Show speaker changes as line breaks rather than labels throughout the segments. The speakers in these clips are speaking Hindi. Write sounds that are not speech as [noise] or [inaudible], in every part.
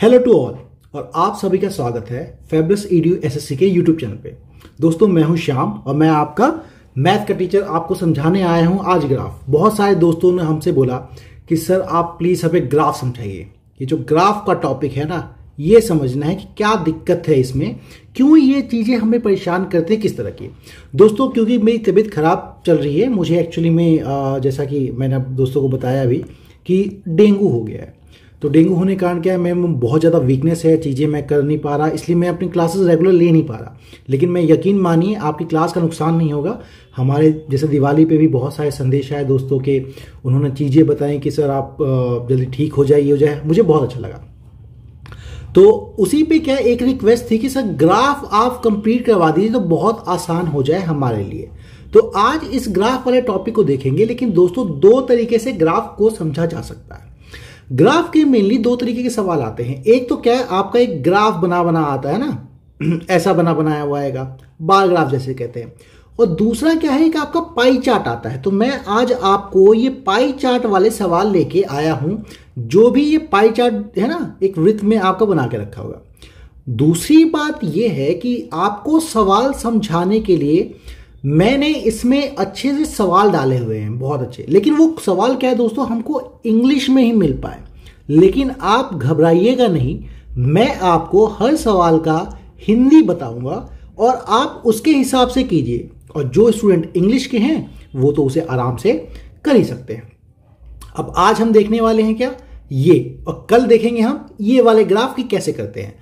हेलो टू ऑल और आप सभी का स्वागत है फेबरस ईडीयू एसएससी के यूट्यूब चैनल पे दोस्तों मैं हूं श्याम और मैं आपका मैथ का टीचर आपको समझाने आया हूं आज ग्राफ बहुत सारे दोस्तों ने हमसे बोला कि सर आप प्लीज़ हमें ग्राफ समझाइए ये जो ग्राफ का टॉपिक है ना ये समझना है कि क्या दिक्कत है इसमें क्यों ये चीज़ें हमें परेशान करती हैं किस तरह की दोस्तों क्योंकि मेरी तबीयत ख़राब चल रही है मुझे एक्चुअली में जैसा कि मैंने दोस्तों को बताया अभी कि डेंगू हो गया है तो डेंगू होने के कारण क्या है मैम बहुत ज़्यादा वीकनेस है चीज़ें मैं कर नहीं पा रहा इसलिए मैं अपनी क्लासेस रेगुलर ले नहीं पा रहा लेकिन मैं यकीन मानिए आपकी क्लास का नुकसान नहीं होगा हमारे जैसे दिवाली पे भी बहुत सारे संदेश आए दोस्तों के उन्होंने चीज़ें बताई कि सर आप जल्दी ठीक हो ये हो जाए मुझे बहुत अच्छा लगा तो उसी पे क्या एक रिक्वेस्ट थी कि सर ग्राफ आप कंप्लीट करवा दीजिए तो बहुत आसान हो जाए हमारे लिए तो आज इस ग्राफ वाले टॉपिक को देखेंगे लेकिन दोस्तों दो तरीके से ग्राफ को समझा जा सकता है ग्राफ के मेनली दो तरीके के सवाल आते हैं एक तो क्या है आपका एक ग्राफ बना बना आता है ना [clears throat] ऐसा बना बनाया हुआ आएगा बार ग्राफ जैसे कहते हैं और दूसरा क्या है कि आपका पाई चार्ट आता है तो मैं आज आपको ये पाई चार्ट वाले सवाल लेके आया हूं जो भी ये पाई चार्ट है ना एक वृत्त में आपका बना के रखा होगा दूसरी बात यह है कि आपको सवाल समझाने के लिए मैंने इसमें अच्छे से सवाल डाले हुए हैं बहुत अच्छे लेकिन वो सवाल क्या है दोस्तों हमको इंग्लिश में ही मिल पाए लेकिन आप घबराइएगा नहीं मैं आपको हर सवाल का हिंदी बताऊंगा और आप उसके हिसाब से कीजिए और जो स्टूडेंट इंग्लिश के हैं वो तो उसे आराम से कर ही सकते हैं अब आज हम देखने वाले हैं क्या ये और कल देखेंगे हम ये वाले ग्राफ की कैसे करते हैं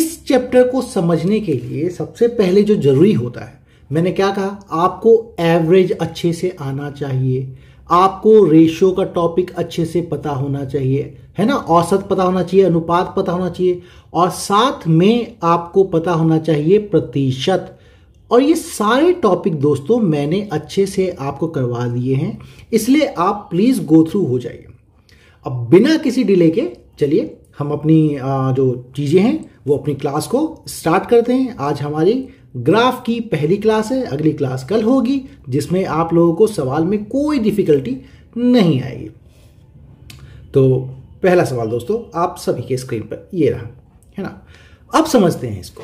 इस चैप्टर को समझने के लिए सबसे पहले जो जरूरी होता है मैंने क्या कहा आपको एवरेज अच्छे से आना चाहिए आपको रेशियो का टॉपिक अच्छे से पता होना चाहिए है ना औसत पता होना चाहिए अनुपात पता होना चाहिए और साथ में आपको पता होना चाहिए प्रतिशत और ये सारे टॉपिक दोस्तों मैंने अच्छे से आपको करवा दिए हैं इसलिए आप प्लीज़ गो थ्रू हो जाइए अब बिना किसी डिले के चलिए हम अपनी जो चीज़ें हैं वो अपनी क्लास को स्टार्ट करते हैं आज हमारी ग्राफ की पहली क्लास है अगली क्लास कल होगी जिसमें आप लोगों को सवाल में कोई डिफिकल्टी नहीं आएगी तो पहला सवाल दोस्तों आप सभी के स्क्रीन पर ये रहा है ना अब समझते हैं इसको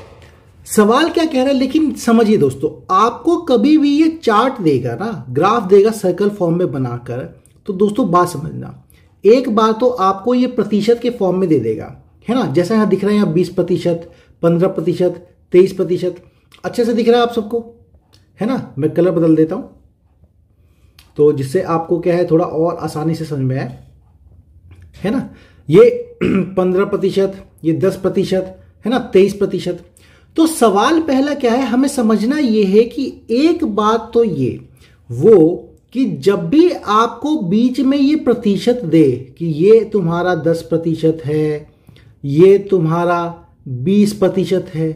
सवाल क्या कह रहा है लेकिन समझिए दोस्तों आपको कभी भी ये चार्ट देगा ना ग्राफ देगा सर्कल फॉर्म में बनाकर तो दोस्तों बात समझना एक बार तो आपको ये प्रतिशत के फॉर्म में दे देगा है ना जैसा यहाँ दिख रहा है यहाँ बीस प्रतिशत पंद्रह प्रतिशत तेईस प्रतिशत अच्छे से दिख रहा है आप सबको है ना मैं कलर बदल देता हूं तो जिससे आपको क्या है थोड़ा और आसानी से समझ में आए है ना ये [clears throat] पंद्रह प्रतिशत ये दस प्रतिशत है ना तेईस प्रतिशत तो सवाल पहला क्या है हमें समझना ये है कि एक बात तो ये वो कि जब भी आपको बीच में ये प्रतिशत दे कि ये तुम्हारा दस प्रतिशत है ये तुम्हारा बीस प्रतिशत है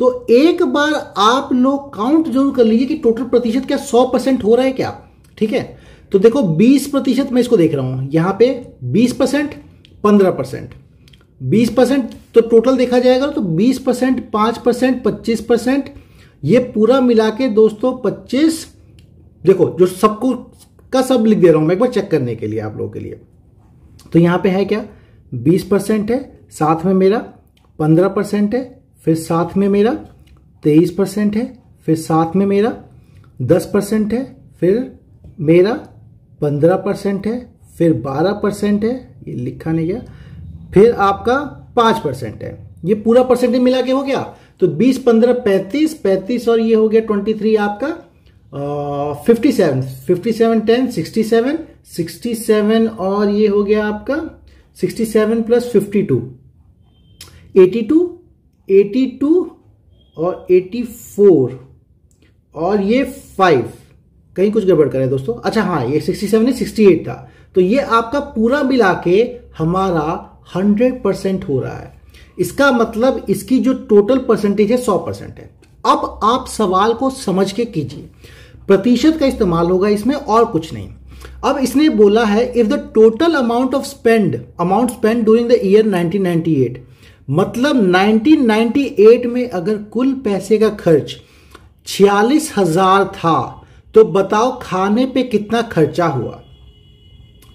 तो एक बार आप लोग काउंट जरूर कर लीजिए कि टोटल प्रतिशत क्या सौ परसेंट हो रहा है क्या ठीक है तो देखो बीस प्रतिशत मैं इसको देख रहा हूं यहां पे बीस परसेंट पंद्रह परसेंट बीस परसेंट तो टोटल देखा जाएगा तो बीस परसेंट पांच परसेंट पच्चीस परसेंट ये पूरा मिला के दोस्तों पच्चीस देखो जो सबको का सब लिख दे रहा हूं मैं एक बार चेक करने के लिए आप लोगों के लिए तो यहां पे है क्या बीस परसेंट है साथ में मेरा पंद्रह परसेंट है फिर साथ में मेरा तेईस परसेंट है फिर साथ में मेरा दस परसेंट है फिर मेरा पंद्रह परसेंट है फिर बारह परसेंट है ये लिखा नहीं गया फिर आपका पांच परसेंट है ये पूरा परसेंटेज मिला के हो गया तो बीस पंद्रह पैंतीस पैंतीस और ये हो गया ट्वेंटी थ्री आपका fifty seven fifty seven ten sixty seven sixty seven और ये हो गया आपका sixty seven plus fifty two eighty two 82 और 84 और ये 5 कहीं कुछ गड़बड़ करे दोस्तों अच्छा हाँ ये 67 है 68 था तो ये आपका पूरा मिला के हमारा 100 परसेंट हो रहा है इसका मतलब इसकी जो टोटल परसेंटेज है 100 परसेंट है अब आप सवाल को समझ के कीजिए प्रतिशत का इस्तेमाल होगा इसमें और कुछ नहीं अब इसने बोला है if the total amount of spend amount spend during the year 1998 मतलब 1998 में अगर कुल पैसे का खर्च छियालीस हजार था तो बताओ खाने पे कितना खर्चा हुआ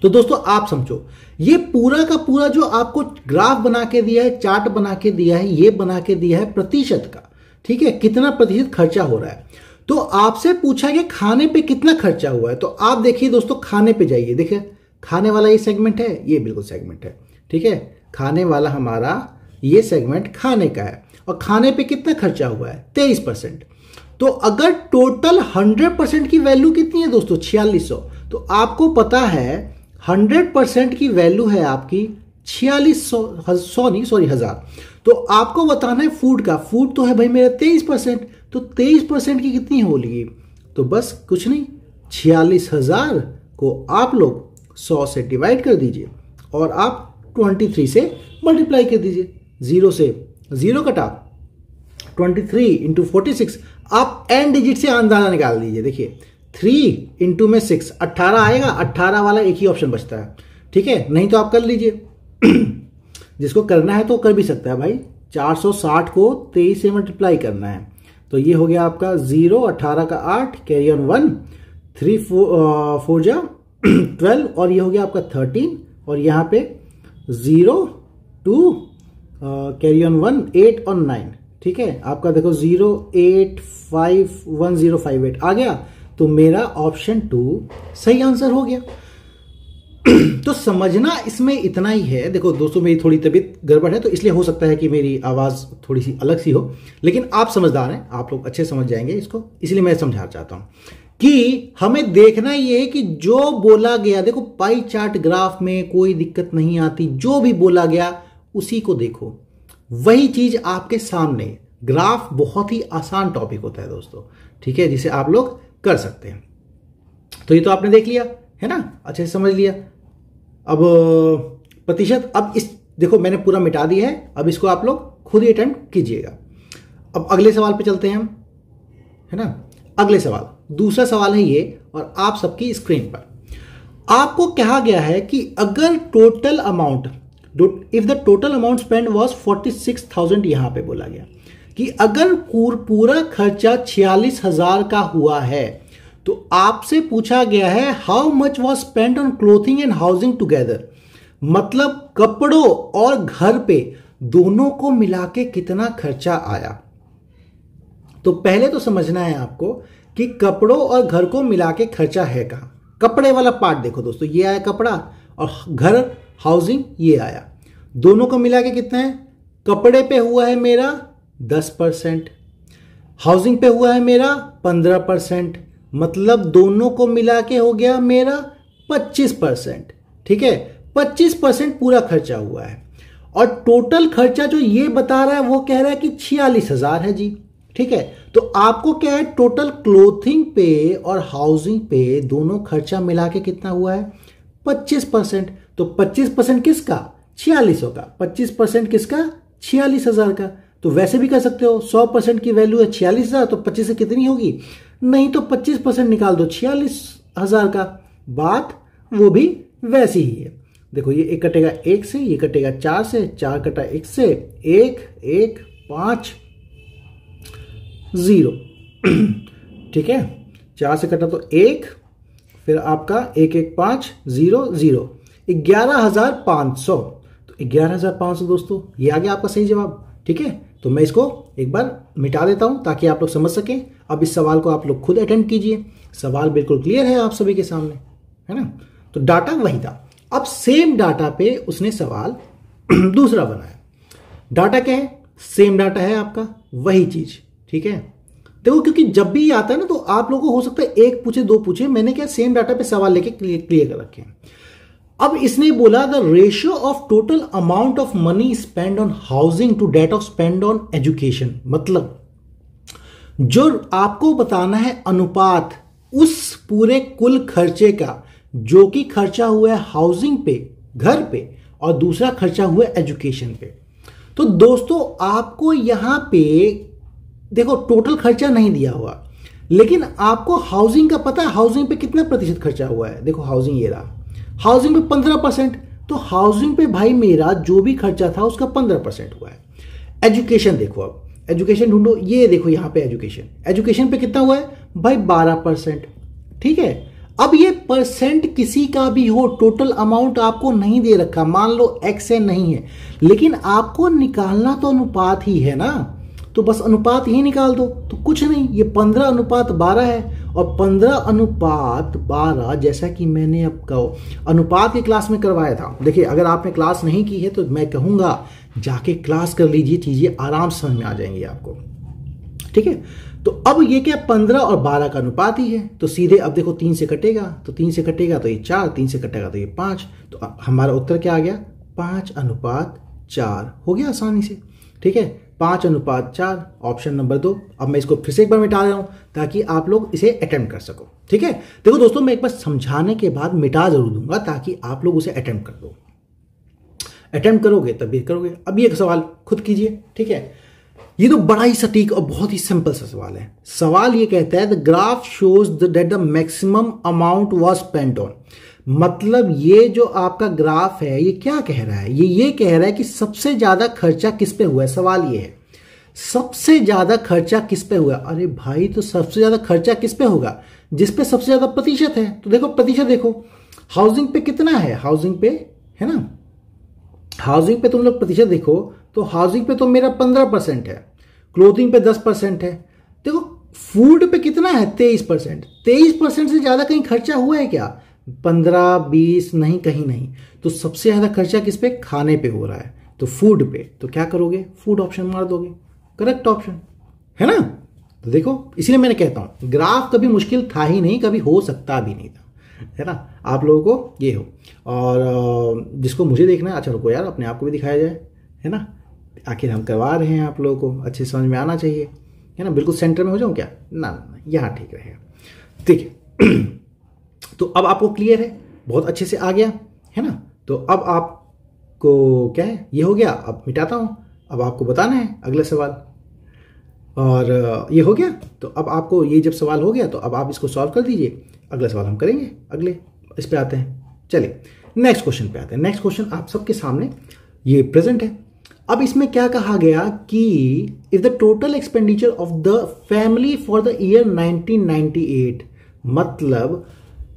तो दोस्तों आप समझो ये पूरा का पूरा जो आपको ग्राफ बना के दिया है चार्ट बना के दिया है ये बना के दिया है प्रतिशत का ठीक है कितना प्रतिशत खर्चा हो रहा है तो आपसे पूछा कि खाने पे कितना खर्चा हुआ है तो आप देखिए दोस्तों खाने पे जाइए देखिए खाने वाला ये सेगमेंट है ये बिल्कुल सेगमेंट है ठीक है खाने वाला हमारा ये सेगमेंट खाने का है और खाने पे कितना खर्चा हुआ है तेईस परसेंट तो अगर टोटल हंड्रेड परसेंट की वैल्यू कितनी है दोस्तों छियालीस सौ तो आपको पता है हंड्रेड परसेंट की वैल्यू है आपकी छियालीस सौ सौ नहीं सॉरी हजार तो आपको बताना है फूड का फूड तो है भाई मेरा तेईस परसेंट तो तेईस परसेंट की कितनी होगी तो बस कुछ नहीं छियालीस हजार को आप लोग सौ से डिवाइड कर दीजिए और आप ट्वेंटी थ्री से मल्टीप्लाई कर दीजिए जीरो से जीरो कटा twenty three into forty six आप एन डिजिट से अंदाजा निकाल दीजिए देखिए थ्री इंटू में सिक्स अट्ठारह आएगा अट्ठारह वाला एक ही ऑप्शन बचता है ठीक है नहीं तो आप कर लीजिए [clears throat] जिसको करना है तो कर भी सकता है भाई 460 को 23 से मल्टीप्लाई करना है तो ये हो गया आपका जीरो अट्ठारह का आठ carry on one three four four जा ट्वेल्व [clears throat] और ये हो गया आपका थर्टीन और यहाँ पे zero two carry on one eight और नाइन ठीक है आपका देखो zero eight five one zero five eight आ गया तो मेरा ऑप्शन टू सही आंसर हो गया [clears throat] तो समझना इसमें इतना ही है देखो दोस्तों मेरी थोड़ी तबीयत गड़बड़ है तो इसलिए हो सकता है कि मेरी आवाज़ थोड़ी सी अलग सी हो लेकिन आप समझदार हैं आप लोग अच्छे समझ जाएंगे इसको इसलिए मैं समझा चाहता हूं कि हमें देखना यह है कि जो बोला गया देखो पाई चार्ट ग्राफ में कोई दिक्कत नहीं आती जो भी बोला गया उसी को देखो वही चीज आपके सामने ग्राफ बहुत ही आसान टॉपिक होता है दोस्तों ठीक है जिसे आप लोग कर सकते हैं तो ये तो आपने देख लिया है ना अच्छे से समझ लिया अब प्रतिशत अब इस देखो मैंने पूरा मिटा दिया है अब इसको आप लोग खुद ही अटेम्प्ट कीजिएगा अब अगले सवाल पे चलते हैं हम है ना अगले सवाल दूसरा सवाल है ये और आप सबकी स्क्रीन पर आपको कहा गया है कि अगर total amount if the total amount spend was forty six thousand यहां पर बोला गया कि अगर पूरा खर्चा छियालीस हजार का हुआ है तो आपसे पूछा गया है how much was spend on clothing and housing together मतलब कपड़ों और घर पे दोनों को मिला के कितना खर्चा आया तो पहले तो समझना है आपको कि कपड़ों और घर को मिला के खर्चा है कहा कपड़े वाला पार्ट देखो दोस्तों ये आया कपड़ा और घर हाउसिंग ये आया दोनों को मिला के कितना है कपड़े पे हुआ है मेरा दस परसेंट हाउसिंग पे हुआ है मेरा पंद्रह परसेंट मतलब दोनों को मिला के हो गया मेरा पच्चीस परसेंट ठीक है पच्चीस परसेंट पूरा खर्चा हुआ है और टोटल खर्चा जो ये बता रहा है वो कह रहा है कि छियालीस हजार है जी ठीक है तो आपको क्या है टोटल क्लोथिंग पे और हाउसिंग पे दोनों खर्चा मिला के कितना हुआ है पच्चीस परसेंट तो पच्चीस परसेंट किसका छियालीस का पच्चीस परसेंट किसका छियालीस हजार का तो वैसे भी कर सकते हो सौ परसेंट की वैल्यू है छियालीस हजार तो पच्चीस से कितनी होगी नहीं तो पच्चीस परसेंट निकाल दो छियालीस हजार का बात वो भी वैसी ही है देखो ये एक कटेगा एक से ये कटेगा चार से चार कटा एक से एक एक पांच जीरो [clears throat] ठीक है चार से कटा तो एक फिर आपका एक एक पाँच जीरो जीरो ग्यारह हजार पाँच सौ तो ग्यारह हजार पाँच सौ दोस्तों ये आ गया आपका सही जवाब ठीक है तो मैं इसको एक बार मिटा देता हूँ ताकि आप लोग समझ सकें अब इस सवाल को आप लोग खुद अटेंड कीजिए सवाल बिल्कुल क्लियर है आप सभी के सामने है ना तो डाटा वही था अब सेम डाटा पे उसने सवाल [clears throat] दूसरा बनाया डाटा क्या है सेम डाटा है आपका वही चीज ठीक है देखो क्योंकि जब भी आता है ना तो आप लोगों को हो सकता है एक पूछे दो पूछे मैंने क्या सेम डाटा पे सवाल लेके क्लियर कर रखे हैं अब इसने बोला the ratio of total amount of money spend on housing to that of spend on education मतलब जो आपको बताना है अनुपात उस पूरे कुल खर्चे का जो कि खर्चा हुआ है हाउसिंग पे घर पे और दूसरा खर्चा हुआ एजुकेशन पे तो दोस्तों आपको यहां पे देखो टोटल खर्चा नहीं दिया हुआ लेकिन आपको हाउसिंग का पता है हाउसिंग पे कितना प्रतिशत खर्चा हुआ है देखो हाउसिंग ये रहा हाउसिंग पे पंद्रह परसेंट तो हाउसिंग पे भाई मेरा जो भी खर्चा था उसका पंद्रह परसेंट हुआ है एजुकेशन देखो अब एजुकेशन ढूंढो ये देखो यहां पे एजुकेशन एजुकेशन पे कितना हुआ है भाई बारह परसेंट ठीक है अब ये परसेंट किसी का भी हो टोटल अमाउंट आपको नहीं दे रखा मान लो एक्स है नहीं है लेकिन आपको निकालना तो अनुपात ही है ना तो बस अनुपात ही निकाल दो तो कुछ नहीं ये पंद्रह अनुपात बारह है और पंद्रह अनुपात बारह जैसा कि मैंने कहो अनुपात की क्लास में करवाया था देखिए अगर आपने क्लास नहीं की है तो मैं कहूंगा जाके क्लास कर लीजिए चीज़ें आराम समझ में आ जाएंगी आपको ठीक है तो अब ये क्या पंद्रह और बारह का अनुपात ही है तो सीधे अब देखो तीन से कटेगा तो तीन से कटेगा तो ये चार तीन से कटेगा तो ये पांच तो हमारा उत्तर क्या आ गया पांच अनुपात चार हो गया आसानी से ठीक है पाँच अनुपात चार ऑप्शन नंबर दो अब मैं इसको फिर से एक बार मिटा रहा हूँ ताकि आप लोग इसे अटैम्प्ट कर सको ठीक है देखो दोस्तों मैं एक बार समझाने के बाद मिटा जरूर दूंगा ताकि आप लोग उसे अटैम्प्ट कर दो अटैम्प्ट करोगे तभी करोगे अब ये सवाल खुद कीजिए ठीक है ये तो बड़ा ही सटीक और बहुत ही सिंपल सा सवाल है सवाल ये कहता है the graph shows the that the maximum amount was spent on मतलब ये जो आपका ग्राफ है ये क्या कह रहा है ये ये कह रहा है कि सबसे ज़्यादा खर्चा किस पे हुआ है सवाल ये है सबसे ज़्यादा खर्चा किस पे हुआ अरे भाई तो सबसे ज़्यादा खर्चा किस पे होगा जिस पे सबसे ज़्यादा प्रतिशत है तो देखो प्रतिशत देखो हाउसिंग पे कितना है हाउसिंग पे है ना हाउसिंग पे तुम लोग प्रतिशत देखो तो हाउसिंग पे तो मेरा पंद्रह परसेंट है क्लोथिंग पे दस परसेंट है देखो फूड पे कितना है तेईस परसेंट तेईस परसेंट से ज़्यादा कहीं खर्चा हुआ है क्या पंद्रह बीस नहीं कहीं नहीं तो सबसे ज़्यादा खर्चा किस पे खाने पे हो रहा है तो फूड पे तो क्या करोगे फूड ऑप्शन मार दोगे करेक्ट ऑप्शन है ना तो देखो इसलिए मैंने कहता हूँ ग्राफ कभी मुश्किल था ही नहीं कभी हो सकता भी नहीं था है ना आप लोगों को ये हो और जिसको मुझे देखना है अच्छा रुको यार अपने आप को भी दिखाया जाए है ना आखिर हम करवा रहे हैं आप लोगों को अच्छे समझ में आना चाहिए है ना बिल्कुल सेंटर में हो जाऊँ क्या ना ना यहाँ ठीक रहेगा ठीक है [clears throat] तो अब आपको क्लियर है बहुत अच्छे से आ गया है ना तो अब आपको क्या है ये हो गया अब मिटाता हूं अब आपको बताना है अगला सवाल और ये हो गया तो अब आपको ये जब सवाल हो गया तो अब आप इसको सॉल्व कर दीजिए अगला सवाल हम करेंगे अगले इस पर आते हैं चलिए नेक्स्ट क्वेश्चन पे आते हैं नेक्स्ट क्वेश्चन आप सबके सामने ये प्रेजेंट है अब इसमें क्या कहा गया कि if the total expenditure of the family for the year 1998 मतलब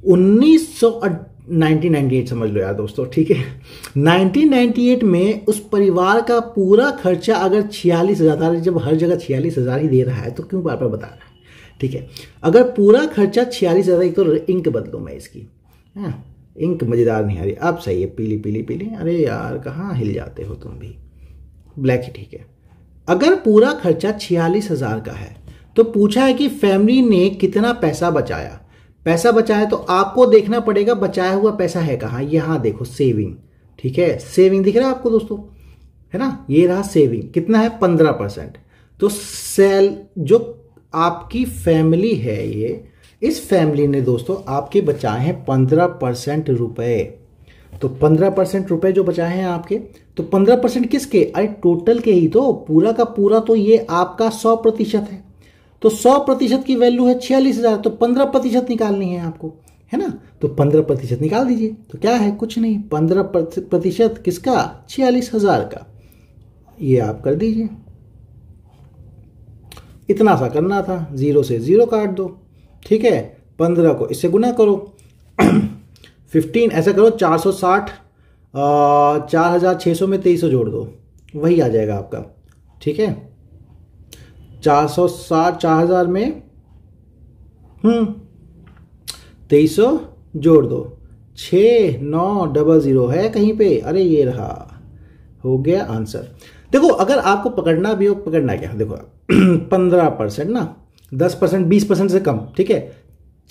उन्नीस 1998 समझ लो यार दोस्तों ठीक है 1998 में उस परिवार का पूरा खर्चा अगर छियालीस हज़ार जब हर जगह छियालीस हज़ार ही दे रहा है तो क्यों बार बार बता रहा है ठीक है अगर पूरा खर्चा छियालीस हज़ार एक तो इंक बदलूँ मैं इसकी है हाँ, इंक मज़ेदार नहीं आ रही अब सही है पीली पीली पीली अरे यार कहाँ हिल जाते हो तुम भी ब्लैक ही ठीक है अगर पूरा खर्चा छियालीस हज़ार का है तो पूछा है कि फैमिली ने कितना पैसा बचाया पैसा बचा है तो आपको देखना पड़ेगा बचाया हुआ पैसा है कहाँ यहाँ देखो सेविंग ठीक है सेविंग दिख रहा है आपको दोस्तों है ना ये रहा सेविंग कितना है पंद्रह परसेंट तो सेल जो आपकी फैमिली है ये इस फैमिली ने दोस्तों आपके बचाए हैं पंद्रह परसेंट रुपये तो पंद्रह परसेंट रुपये जो बचाए हैं आपके तो पंद्रह परसेंट किसके अरे टोटल के ही तो पूरा का पूरा तो ये आपका सौ प्रतिशत है तो सौ प्रतिशत की वैल्यू है छियालीस हज़ार तो पंद्रह प्रतिशत निकालनी है आपको है ना तो पंद्रह प्रतिशत निकाल दीजिए तो क्या है कुछ नहीं पंद्रह प्रतिशत किसका छियालीस हज़ार का ये आप कर दीजिए इतना सा करना था ज़ीरो से ज़ीरो काट दो ठीक है पंद्रह को इससे गुना करो [clears throat] फिफ्टीन ऐसा करो चार सौ साठ चार हज़ार छः सौ में तेईस सौ जोड़ दो वही आ जाएगा आपका ठीक है चार सौ साठ चार हज़ार में हम्म। तेईस सौ जोड़ दो छ नौ डबल ज़ीरो है कहीं पे अरे ये रहा हो गया आंसर देखो अगर आपको पकड़ना भी हो पकड़ना क्या देखो [clears throat] पंद्रह परसेंट ना दस परसेंट बीस परसेंट से कम ठीक है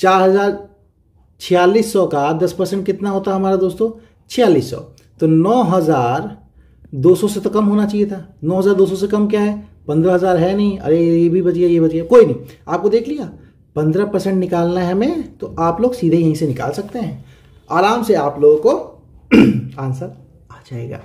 चार हज़ार छियालीस सौ का दस परसेंट कितना होता हमारा दोस्तों छियालीस सौ तो नौ हज़ार दो सौ से तो कम होना चाहिए था नौ हज़ार दो सौ से कम क्या है पंद्रह हज़ार है नहीं अरे ये भी बच गया ये बच गया कोई नहीं आपको देख लिया पंद्रह परसेंट निकालना है हमें तो आप लोग सीधे यहीं से निकाल सकते हैं आराम से आप लोगों को [clears throat] आंसर आ जाएगा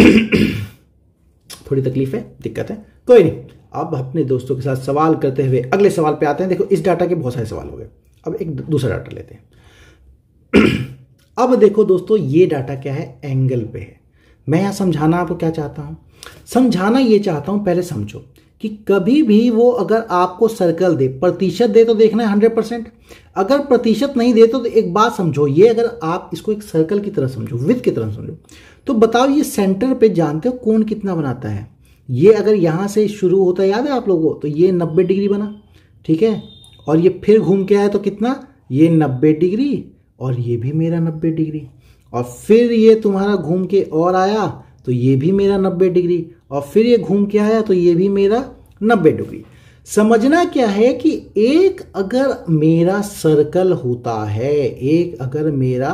[clears throat] थोड़ी तकलीफ है दिक्कत है कोई नहीं अब अपने दोस्तों के साथ सवाल करते हुए अगले सवाल पे आते हैं देखो इस डाटा के बहुत सारे सवाल हो गए अब एक दूसरा डाटा लेते हैं [clears throat] अब देखो दोस्तों ये डाटा क्या है एंगल पे है मैं यहां समझाना आपको क्या चाहता हूं समझाना ये चाहता हूं पहले समझो कि कभी भी वो अगर आपको सर्कल दे प्रतिशत दे तो देखना है हंड्रेड परसेंट अगर प्रतिशत नहीं दे तो एक बात समझो ये अगर आप इसको एक सर्कल की तरह समझो विथ की तरह समझो तो बताओ ये सेंटर पे जानते हो कोण कितना बनाता है ये अगर यहाँ से शुरू होता है याद है आप लोगों को तो ये नब्बे डिग्री बना ठीक है और ये फिर घूम के आया तो कितना ये नब्बे डिग्री और ये भी मेरा नब्बे डिग्री और फिर ये तुम्हारा घूम के और आया तो ये भी मेरा नब्बे डिग्री और फिर ये घूम के आया तो ये भी मेरा नब्बे डिग्री समझना क्या है कि एक अगर मेरा सर्कल होता है एक अगर मेरा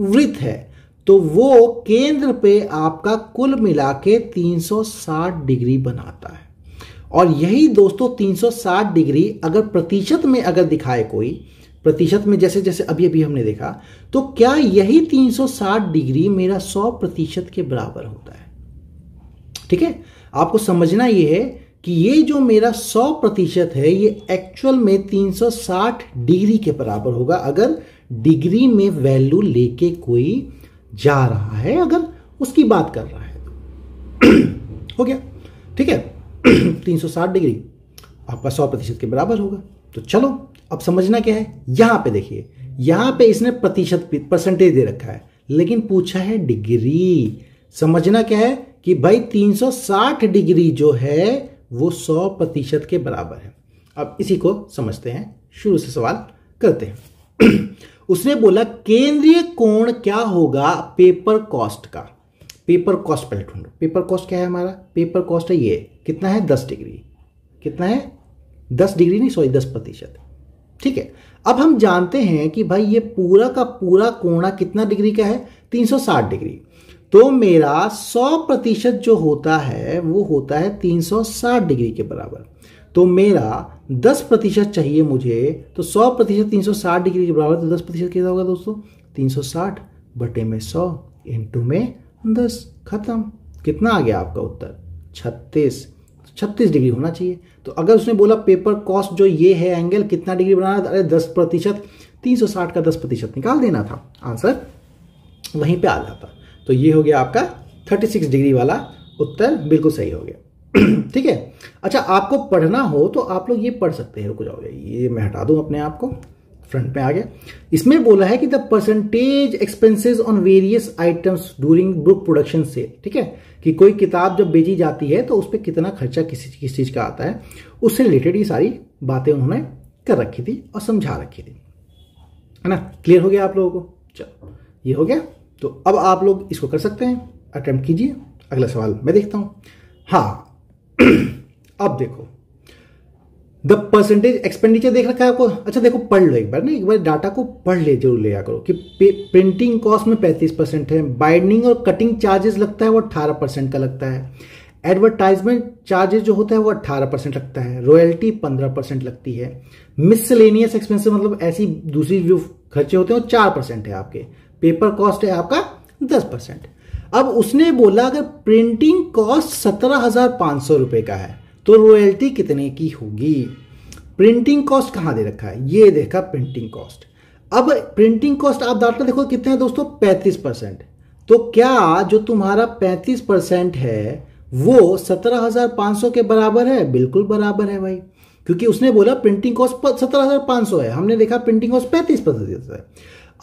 वृत्त है तो वो केंद्र पे आपका कुल मिला के 360 डिग्री बनाता है और यही दोस्तों 360 डिग्री अगर प्रतिशत में अगर दिखाए कोई प्रतिशत में जैसे जैसे अभी अभी हमने देखा तो क्या यही 360 डिग्री मेरा 100 प्रतिशत के बराबर होता है ठीक है आपको समझना यह है कि ये जो मेरा 100 प्रतिशत है ये एक्चुअल में 360 डिग्री के बराबर होगा अगर डिग्री में वैल्यू लेके कोई जा रहा है अगर उसकी बात कर रहा है [clears throat] हो गया ठीक है 360 [clears throat] डिग्री आपका 100 प्रतिशत के बराबर होगा तो चलो अब समझना क्या है यहां पे देखिए यहां पे इसने प्रतिशत परसेंटेज दे रखा है लेकिन पूछा है डिग्री समझना क्या है कि भाई 360 डिग्री जो है वो 100 प्रतिशत के बराबर है अब इसी को समझते हैं शुरू से सवाल करते हैं [clears throat] उसने बोला केंद्रीय कोण क्या होगा पेपर कॉस्ट का पेपर कॉस्ट पहले ढूंढो पेपर कॉस्ट क्या है हमारा पेपर कॉस्ट है ये कितना है दस डिग्री कितना है दस डिग्री नहीं सॉरी दस प्रतिशत ठीक है अब हम जानते हैं कि भाई ये पूरा का पूरा कोणा कितना डिग्री का है 360 डिग्री तो मेरा 100 प्रतिशत जो होता है वो होता है 360 डिग्री के बराबर तो मेरा 10 प्रतिशत चाहिए मुझे तो 100 प्रतिशत तीन डिग्री के बराबर तो 10 प्रतिशत कैसा होगा दोस्तों 360 बटे में 100 इंटू में 10 खत्म कितना आ गया आपका उत्तर छत्तीस छत्तीस डिग्री होना चाहिए तो अगर उसने बोला पेपर कॉस्ट जो ये है एंगल कितना डिग्री बनाना था अरे दस प्रतिशत तीन सौ साठ का दस प्रतिशत निकाल देना था आंसर वहीं पे आ जाता तो ये हो गया आपका थर्टी सिक्स डिग्री वाला उत्तर बिल्कुल सही हो गया [clears throat] ठीक है अच्छा आपको पढ़ना हो तो आप लोग ये पढ़ सकते हैं रुक जाओ ये मैं हटा दूँ अपने आप को फ्रंट में आ गया इसमें बोला है कि the percentage expenses on various items during book production से ठीक है कि कोई किताब जब बेची जाती है तो उस पर कितना खर्चा किसी किस चीज़ का आता है उससे रिलेटेड ये सारी बातें उन्होंने कर रखी थी और समझा रखी थी है ना क्लियर हो गया आप लोगों को चलो ये हो गया तो अब आप लोग इसको कर सकते हैं अटेम्प्ट कीजिए अगला सवाल मैं देखता हूं हाँ [clears throat] अब देखो द परसेंटेज एक्सपेंडिचर देख रखा है आपको अच्छा देखो पढ़ लो एक बार ना एक बार डाटा को पढ़ ले जरूर लिया करो कि प्रिंटिंग कॉस्ट में 35 परसेंट है बाइंडिंग और कटिंग चार्जेस लगता है वो 18 परसेंट का लगता है एडवर्टाइजमेंट चार्जेस जो होता है वो 18 परसेंट लगता है रॉयल्टी 15 परसेंट लगती है मिसलेनियस एक्सपेंसिव मतलब ऐसी दूसरी जो खर्चे होते हैं वो चार परसेंट है आपके पेपर कॉस्ट है आपका दस परसेंट अब उसने बोला अगर प्रिंटिंग कॉस्ट सत्रह हजार पांच सौ रुपए का है तो रॉयल्टी कितने की होगी प्रिंटिंग कॉस्ट कहाँ दे रखा है ये देखा प्रिंटिंग कॉस्ट अब प्रिंटिंग कॉस्ट आप डाटा देखो कितने हैं दोस्तों पैंतीस परसेंट तो क्या जो तुम्हारा पैंतीस परसेंट है वो सत्रह हजार पाँच सौ के बराबर है बिल्कुल बराबर है भाई क्योंकि उसने बोला प्रिंटिंग कॉस्ट सत्रह हजार पाँच सौ है हमने देखा प्रिंटिंग कॉस्ट पैंतीस परसेंट है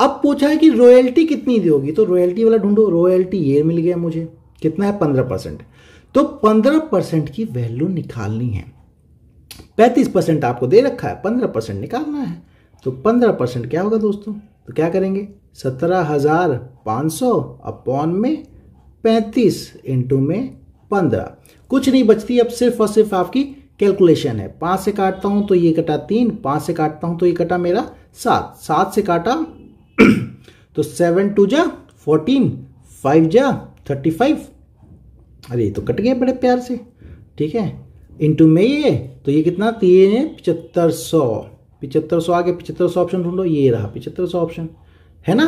अब पूछा है कि रॉयल्टी कितनी दी होगी तो रॉयल्टी वाला ढूंढो रॉयल्टी ये मिल गया मुझे कितना है पंद्रह परसेंट तो 15 परसेंट की वैल्यू निकालनी है 35 परसेंट आपको दे रखा है 15 परसेंट निकालना है तो 15 परसेंट क्या होगा दोस्तों तो क्या करेंगे सत्रह हजार पाँच सौ अपॉन में पैंतीस इंटू में पंद्रह कुछ नहीं बचती अब सिर्फ और सिर्फ आपकी कैलकुलेशन है पाँच से काटता हूँ तो ये कटा तीन पाँच से काटता हूँ तो ये कटा मेरा सात सात से काटा [clears throat] तो सेवन टू जा फोर्टीन फाइव जा थर्टी फाइव अरे ये तो कट गया बड़े प्यार से ठीक है इंटू में ये तो ये कितना तीन पिचहत्तर सौ पिचहत्तर सौ आगे पिचहत्तर सौ ऑप्शन ढूंढ लो ये रहा पिचहत्तर सौ ऑप्शन है ना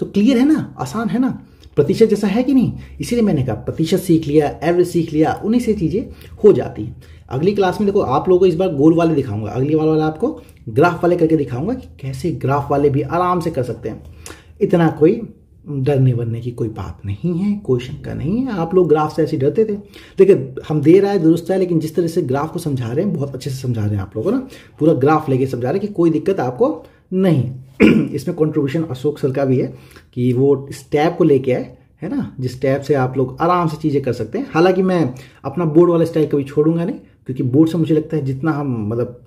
तो क्लियर है ना आसान है ना प्रतिशत जैसा है कि नहीं इसीलिए मैंने कहा प्रतिशत सीख लिया एवरेज सीख लिया उन्हीं से चीज़ें हो जाती हैं अगली क्लास में देखो आप लोगों को इस बार गोल वाले दिखाऊंगा अगली बार वाला आपको ग्राफ वाले करके दिखाऊंगा कि कैसे ग्राफ वाले भी आराम से कर सकते हैं इतना कोई डरने वरने की कोई बात नहीं है कोई शंका नहीं है आप लोग ग्राफ से ऐसे डरते थे देखिए हम दे रहा है दुरुस्त है लेकिन जिस तरह से ग्राफ को समझा रहे हैं बहुत अच्छे से समझा रहे हैं आप लोगों ना पूरा ग्राफ लेके समझा रहे हैं कि कोई दिक्कत आपको नहीं [clears throat] इसमें कॉन्ट्रीब्यूशन अशोक सर का भी है कि वो इस टैब को लेके आए है ना जिस टैब से आप लोग आराम से चीज़ें कर सकते हैं हालांकि मैं अपना बोर्ड वाला स्टाइल कभी छोड़ूंगा नहीं क्योंकि बोर्ड से मुझे लगता है जितना हम मतलब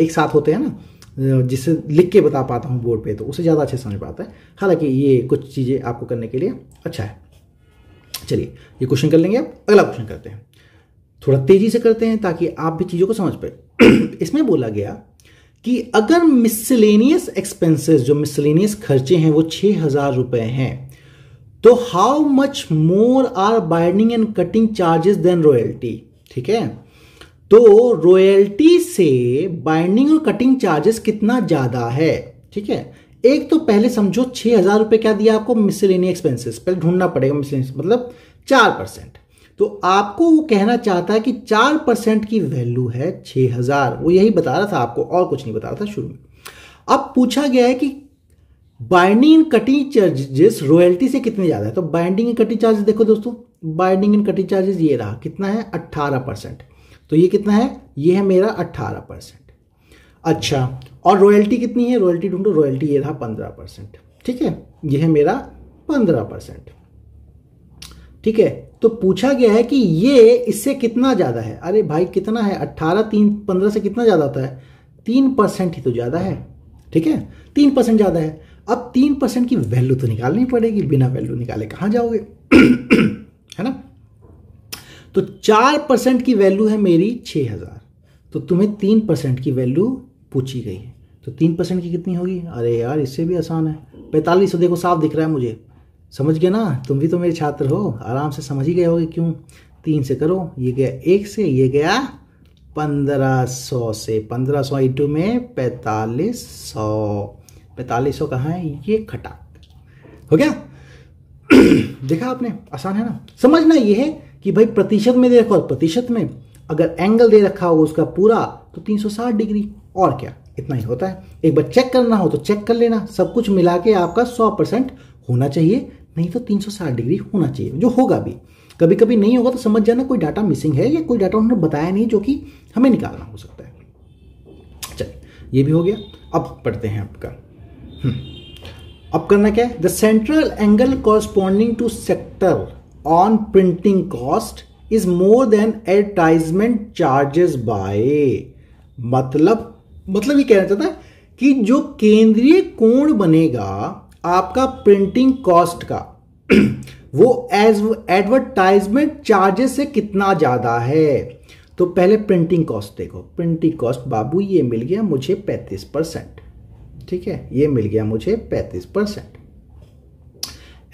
एक साथ होते हैं ना जिसे लिख के बता पाता हूँ बोर्ड पे तो उसे ज़्यादा अच्छे समझ पाता है हालांकि ये कुछ चीज़ें आपको करने के लिए अच्छा है चलिए ये क्वेश्चन कर लेंगे आप अगला क्वेश्चन करते हैं थोड़ा तेज़ी से करते हैं ताकि आप भी चीज़ों को समझ पाए [clears throat] इसमें बोला गया कि अगर मिसलेनियस एक्सपेंसेस जो मिसलेनियस खर्चे हैं वो छः हज़ार रुपये हैं तो how much more are binding and cutting charges than royalty ठीक है तो रॉयल्टी से बाइंडिंग और कटिंग चार्जेस कितना ज़्यादा है ठीक है एक तो पहले समझो छह हज़ार रुपये क्या दिया आपको मिसलेनी एक्सपेंसेस पहले ढूंढना पड़ेगा मिसलेनियस मतलब चार परसेंट तो आपको वो कहना चाहता है कि चार परसेंट की वैल्यू है छ हज़ार वो यही बता रहा था आपको और कुछ नहीं बता रहा था शुरू में अब पूछा गया है कि binding and cutting charges royalty से कितने ज़्यादा है तो बाइंडिंग एंड कटिंग चार्जेस देखो दोस्तों बाइंडिंग एंड कटिंग चार्जेस ये रहा कितना है अट्ठारह परसेंट तो ये कितना है ये है मेरा अट्ठारह परसेंट अच्छा और रॉयल्टी कितनी है रॉयल्टी ढूंढो रॉयल्टी ये रहा पंद्रह परसेंट ठीक है ये है मेरा पंद्रह परसेंट ठीक है तो पूछा गया है कि ये इससे कितना ज़्यादा है अरे भाई कितना है अट्ठारह तीन पंद्रह से कितना ज़्यादा होता है तीन परसेंट ही तो ज़्यादा है ठीक है तीन परसेंट ज़्यादा है अब तीन परसेंट की वैल्यू तो निकालनी पड़ेगी बिना वैल्यू निकाले कहां जाओगे [clears throat] है ना तो चार परसेंट की वैल्यू है मेरी छः हज़ार तो तुम्हें तीन परसेंट की वैल्यू पूछी गई है तो तीन परसेंट की कितनी होगी अरे यार इससे भी आसान है पैंतालीस सौ देखो साफ दिख रहा है मुझे समझ गया ना तुम भी तो मेरे छात्र हो आराम से समझ ही गए होगे क्यों तीन से करो ये गया एक से ये गया पंद्रह सौ से पंद्रह सौ इंटू में पैंतालीस सौ पैंतालीस सौ कहाँ है ये खटाक हो गया [clears throat] देखा आपने आसान है ना समझना ये है कि भाई प्रतिशत में दे प्रतिशत में अगर एंगल दे रखा हो उसका पूरा तो 360 डिग्री और क्या इतना ही होता है एक बार चेक करना हो तो चेक कर लेना सब कुछ मिला के आपका 100 परसेंट होना चाहिए नहीं तो 360 डिग्री होना चाहिए जो होगा भी कभी कभी नहीं होगा तो समझ जाना कोई डाटा मिसिंग है या कोई डाटा उन्होंने बताया नहीं जो कि हमें निकालना हो सकता है चलिए ये भी हो गया अब पढ़ते हैं आपका हम्म। अब करना क्या है the central angle corresponding to sector on printing cost is more than advertisement charges by मतलब मतलब ये कहना चाहता है कि जो केंद्रीय कोण बनेगा आपका प्रिंटिंग कॉस्ट का [clears throat] वो एज एडवर्टाइजमेंट चार्जेस से कितना ज़्यादा है तो पहले प्रिंटिंग कॉस्ट देखो प्रिंटिंग कॉस्ट बाबू ये मिल गया मुझे पैंतीस परसेंट ठीक है ये मिल गया मुझे पैंतीस परसेंट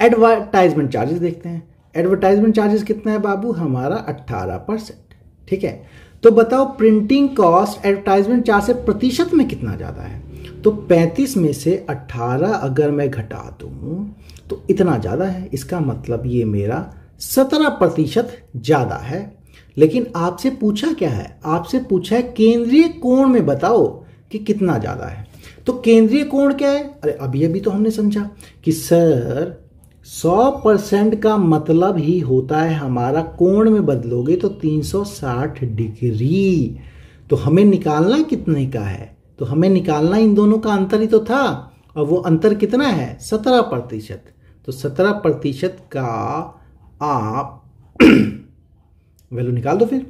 एडवर्टाइजमेंट चार्जेस देखते हैं एडवर्टाइजमेंट चार्जेस कितना है बाबू हमारा अट्ठारह परसेंट ठीक है तो बताओ प्रिंटिंग कॉस्ट एडवर्टाइजमेंट चार्ज से प्रतिशत में कितना ज़्यादा है तो 35 में से 18 अगर मैं घटा दूँ तो इतना ज़्यादा है इसका मतलब ये मेरा 17 प्रतिशत ज़्यादा है लेकिन आपसे पूछा क्या है आपसे पूछा है केंद्रीय कोण में बताओ कि कितना ज़्यादा है तो केंद्रीय कोण क्या है अरे अभी अभी तो हमने समझा कि सर सौ परसेंट का मतलब ही होता है हमारा कोण में बदलोगे तो 360 डिग्री तो हमें निकालना कितने का है तो हमें निकालना इन दोनों का अंतर ही तो था और वो अंतर कितना है सत्रह प्रतिशत तो सत्रह प्रतिशत का आप [clears throat] वैल्यू निकाल दो फिर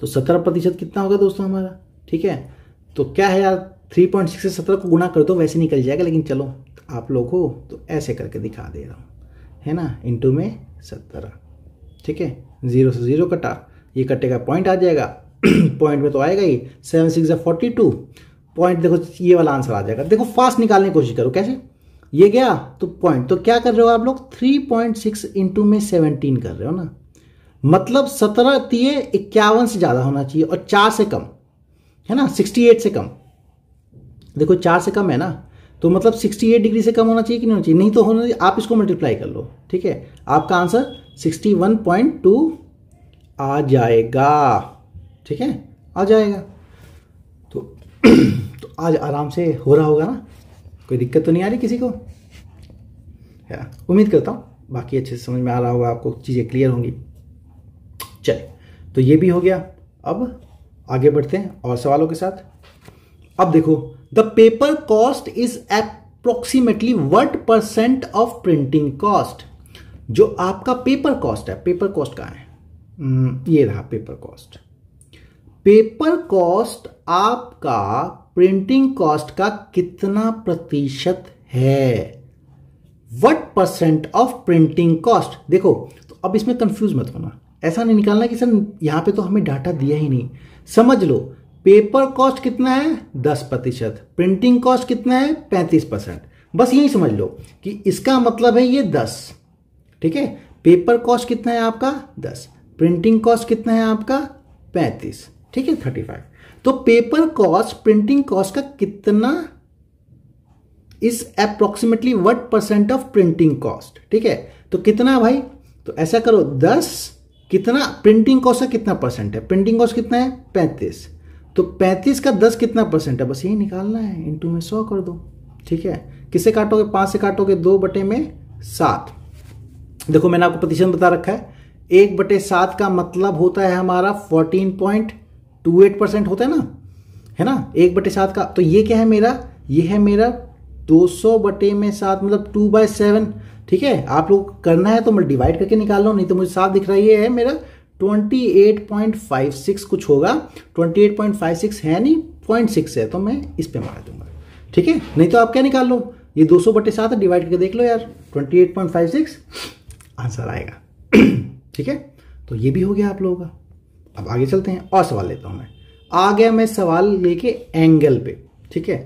तो सत्रह प्रतिशत कितना होगा दोस्तों हमारा ठीक है तो क्या है यार थ्री पॉइंट सिक्स से सत्रह को गुणा कर दो वैसे निकल जाएगा लेकिन चलो आप लोग को तो ऐसे करके दिखा दे रहा हूँ है ना इंटू में सत्रह ठीक है ज़ीरो से ज़ीरो कटा ये कटेगा पॉइंट आ जाएगा पॉइंट [clears throat] में तो आएगा ही seven six forty two point देखो ये वाला आंसर आ जाएगा देखो फास्ट निकालने की कोशिश करो कैसे ये गया तो पॉइंट तो क्या कर रहे हो आप लोग थ्री पॉइंट सिक्स इंटू में सेवनटीन कर रहे हो ना मतलब सत्रह तीय इक्यावन से ज़्यादा होना चाहिए और चार से कम है ना सिक्सटी एट से कम देखो चार से कम है ना तो मतलब 68 डिग्री से कम होना चाहिए कि नहीं होना चाहिए नहीं तो होना चाहिए आप इसको मल्टीप्लाई कर लो ठीक है आपका आंसर 61.2 आ जाएगा ठीक है आ जाएगा तो तो आज आराम से हो रहा होगा ना कोई दिक्कत तो नहीं आ रही किसी को या उम्मीद करता हूँ बाकी अच्छे से समझ में आ रहा होगा आपको चीज़ें क्लियर होंगी चले तो ये भी हो गया अब आगे बढ़ते हैं और सवालों के साथ अब देखो the paper cost is approximately what percent of printing cost जो आपका पेपर कॉस्ट है पेपर कॉस्ट कहा है hmm, ये रहा पेपर कॉस्ट पेपर कॉस्ट आपका प्रिंटिंग कॉस्ट का कितना प्रतिशत है what percent of printing cost देखो तो अब इसमें कंफ्यूज मत होना ऐसा नहीं निकालना कि सर यहां पे तो हमें डाटा दिया ही नहीं समझ लो पेपर कॉस्ट कितना है दस प्रतिशत प्रिंटिंग कॉस्ट कितना है पैंतीस परसेंट बस यही समझ लो कि इसका मतलब है ये दस ठीक है पेपर कॉस्ट कितना है आपका दस प्रिंटिंग कॉस्ट कितना है आपका पैंतीस ठीक है थर्टी फाइव तो पेपर कॉस्ट प्रिंटिंग कॉस्ट का कितना is approximately what percent of printing cost ठीक है तो कितना भाई तो ऐसा करो दस कितना प्रिंटिंग कॉस्ट का कितना परसेंट है प्रिंटिंग कॉस्ट कितना है पैंतीस तो 35 का 10 कितना परसेंट है बस यही निकालना है इंटू में 100 कर दो ठीक है किसे काटोगे पांच से काटोगे दो बटे में सात देखो मैंने आपको प्रतिशत बता रखा है एक बटे सात का मतलब होता है हमारा fourteen point two eight percent होता है ना है ना एक बटे सात का तो ये क्या है मेरा ये है मेरा दो सौ बटे में सात मतलब टू बाय सेवन ठीक है आप लोग करना है तो मैं डिवाइड करके निकाल लो नहीं तो मुझे सात दिख रहा है ये है मेरा 28.56 कुछ होगा 28.56 है नहीं पॉइंट सिक्स है तो मैं इस पर मार दूंगा ठीक है नहीं तो आप क्या निकाल लो ये 200 सौ बटे सात डिवाइड करके देख लो यार 28.56 आंसर आएगा [clears throat] ठीक है तो ये भी हो गया आप लोगों का अब आगे चलते हैं और सवाल लेता हूं मैं आ गया मैं सवाल लेके एंगल पे ठीक है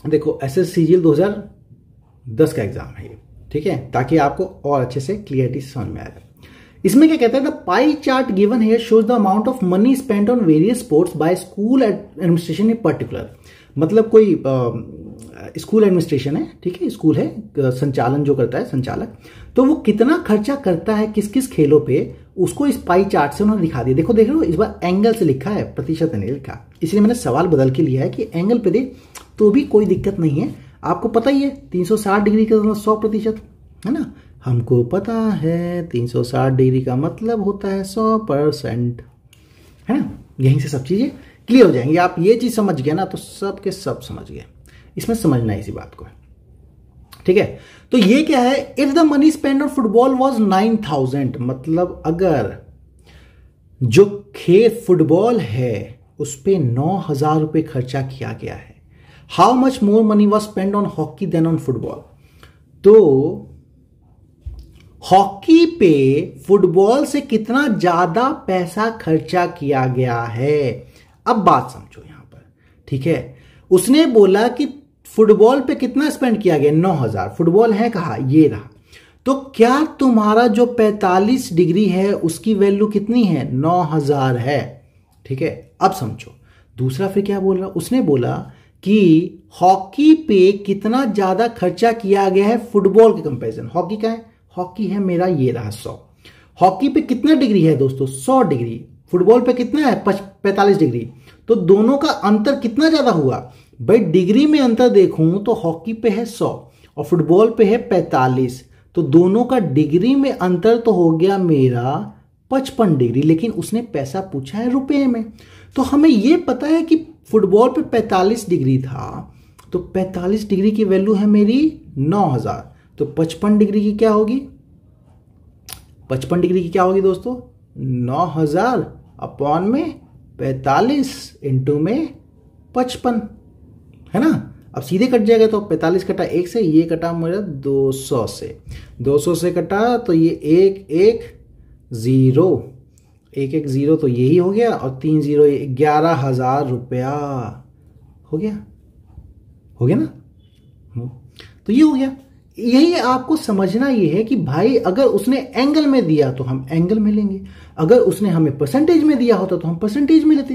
[clears throat] देखो एस एस सी जी का एग्जाम है ये ठीक है ताकि आपको और अच्छे से क्लियरिटी समझ में आ जाए इसमें क्या कहता है the pie chart given here shows the amount of money spend on various sports by school administration in particular मतलब कोई स्कूल एडमिनिस्ट्रेशन है ठीक है स्कूल है संचालन जो करता है संचालक तो वो कितना खर्चा करता है किस किस खेलों पे उसको इस पाई चार्ट से उन्होंने दिखा दिया देखो देख रहे हो इस बार एंगल से लिखा है प्रतिशत नहीं लिखा इसलिए मैंने सवाल बदल के लिया है कि एंगल पे दे तो भी कोई दिक्कत नहीं है आपको पता ही है 360 डिग्री के तो सौ प्रतिशत है ना हमको पता है 360 डिग्री का मतलब होता है 100 परसेंट है ना यहीं से सब चीज़ें क्लियर हो जाएंगी आप ये चीज़ समझ गए ना तो सब के सब समझ गए इसमें समझना इसी बात को है ठीक है तो ये क्या है if the money spend on football was nine thousand मतलब अगर जो खेल फुटबॉल है उस पर नौ हजार रुपये खर्चा किया गया है how much more money was spend on hockey than on football तो हॉकी पे फुटबॉल से कितना ज्यादा पैसा खर्चा किया गया है अब बात समझो यहां पर ठीक है उसने बोला कि फुटबॉल पे कितना स्पेंड किया गया नौ हजार फुटबॉल है कहा ये रहा तो क्या तुम्हारा जो 45 डिग्री है उसकी वैल्यू कितनी है नौ हजार है ठीक है अब समझो दूसरा फिर क्या बोल रहा उसने बोला कि हॉकी पे कितना ज्यादा खर्चा किया गया है फुटबॉल के कंपेरिजन हॉकी का है हॉकी है मेरा ये रहा सौ हॉकी पे कितना डिग्री है दोस्तों सौ डिग्री फुटबॉल पे कितना है पैंतालीस डिग्री तो दोनों का अंतर कितना ज़्यादा हुआ भाई डिग्री में अंतर देखूं तो हॉकी पे है सौ और फुटबॉल पे है पैंतालीस तो दोनों का डिग्री में अंतर तो हो गया मेरा पचपन डिग्री लेकिन उसने पैसा पूछा है रुपए में तो हमें यह पता है कि फुटबॉल पे 45 डिग्री था तो 45 डिग्री की वैल्यू है मेरी नौ हज़ार तो पचपन डिग्री की क्या होगी पचपन डिग्री की क्या होगी दोस्तों नौ हजार अपॉन में पैतालीस इंटू में पचपन है ना अब सीधे कट जाएगा तो पैंतालीस कटा एक से ये कटा मेरा दो सौ से दो सौ से कटा तो ये एक एक ज़ीरो एक एक ज़ीरो तो यही हो गया और तीन ज़ीरो ग्यारह हज़ार रुपया हो गया हो गया ना तो ये हो गया यही आपको समझना ये है कि भाई अगर उसने एंगल में दिया तो हम एंगल में लेंगे अगर उसने हमें परसेंटेज में दिया होता तो हम परसेंटेज में लेते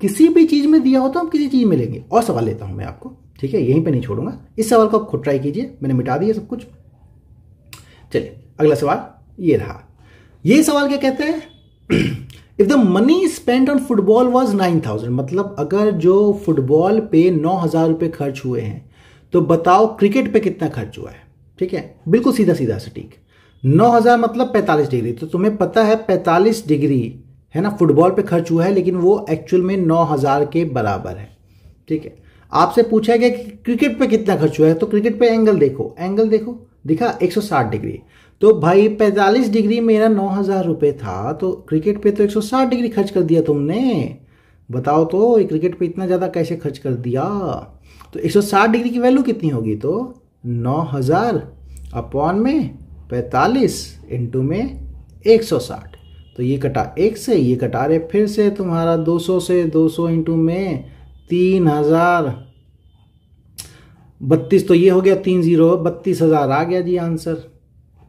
किसी भी चीज में दिया होता तो हम किसी चीज में लेंगे और सवाल लेता हूं मैं आपको ठीक है यहीं पे नहीं छोड़ूंगा इस सवाल को आप खुद ट्राई कीजिए मैंने मिटा दिया सब कुछ चलिए अगला सवाल ये रहा ये सवाल क्या कहते हैं if the money spend on football was nine thousand मतलब अगर जो फुटबॉल पे नौ हजार रुपए खर्च हुए हैं तो बताओ क्रिकेट पे कितना खर्च हुआ है ठीक है बिल्कुल सीधा सीधा सटीक 9000 मतलब 45 डिग्री तो तुम्हें पता है 45 डिग्री है ना फुटबॉल पे खर्च हुआ है लेकिन वो एक्चुअल में 9000 के बराबर है ठीक है आपसे पूछा गया कि क्रिकेट पे कितना खर्च हुआ है तो क्रिकेट पे एंगल देखो एंगल देखो दिखा 160 डिग्री तो भाई 45 डिग्री मेरा नौ हज़ार रुपये था तो क्रिकेट पे तो 160 डिग्री खर्च कर दिया तुमने बताओ तो क्रिकेट पे इतना ज़्यादा कैसे खर्च कर दिया तो 160 डिग्री की वैल्यू कितनी होगी तो नौ हज़ार अपॉन में पैंतालीस इंटू में एक सौ साठ तो ये कटा एक से ये कटा रहे फिर से तुम्हारा दो सौ से दो सौ इंटू में तीन हज़ार बत्तीस तो ये हो गया तीन ज़ीरो बत्तीस हज़ार आ गया जी आंसर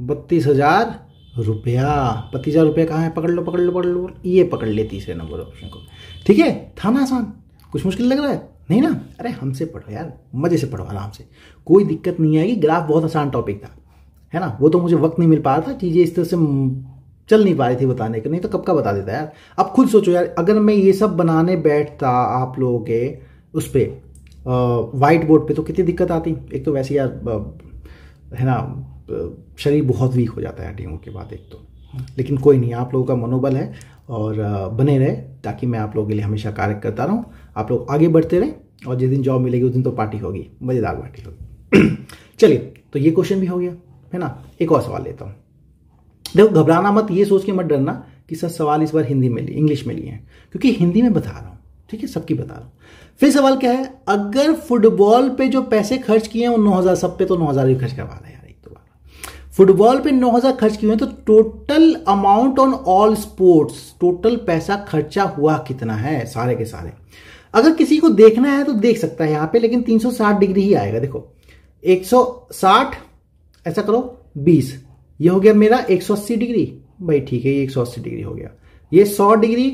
बत्तीस हज़ार रुपया बत्तीस हज़ार रुपया कहाँ है पकड़ लो पकड़ लो पकड़ लो ये पकड़ ले तीसरे नंबर ऑप्शन को ठीक है था ना आसान कुछ मुश्किल लग रहा है नहीं ना अरे हमसे पढ़ो यार मज़े से पढ़ो आराम से कोई दिक्कत नहीं आएगी ग्राफ बहुत आसान टॉपिक था है ना वो तो मुझे वक्त नहीं मिल पा रहा था चीज़ें इस तरह से चल नहीं पा रही थी बताने के नहीं तो कब का बता देता यार अब खुद सोचो यार अगर मैं ये सब बनाने बैठता आप लोगों के उस पर वाइट बोर्ड पे तो कितनी दिक्कत आती एक तो वैसे यार है ना शरीर बहुत वीक हो जाता है डेंगू के बाद एक तो लेकिन कोई नहीं आप लोगों का मनोबल है और बने रहे ताकि मैं आप लोगों के लिए हमेशा कार्य करता रहूँ आप लोग आगे बढ़ते रहें और जिस दिन जॉब मिलेगी उस दिन तो पार्टी होगी मज़ेदार पार्टी होगी [clears throat] चलिए तो ये क्वेश्चन भी हो गया है ना एक और सवाल लेता हूँ देखो घबराना मत ये सोच के मत डरना कि सर सवाल इस बार हिंदी में लिए इंग्लिश में लिए हैं क्योंकि हिंदी में बता रहा हूँ ठीक है सबकी बता रहा हूँ फिर सवाल क्या है अगर फुटबॉल पे जो पैसे खर्च किए हैं वो नौ हज़ार सब पे तो नौ हज़ार ही खर्च करवा दें यार एक दो बार फुटबॉल पे नौ हज़ार खर्च किए हैं तो total amount on all sports total पैसा खर्चा हुआ कितना है सारे के सारे अगर किसी को देखना है तो देख सकता है यहां पे लेकिन 360 डिग्री ही आएगा देखो 160 ऐसा करो 20 ये हो गया मेरा 180 डिग्री भाई ठीक है ये 180 डिग्री हो गया ये 100 डिग्री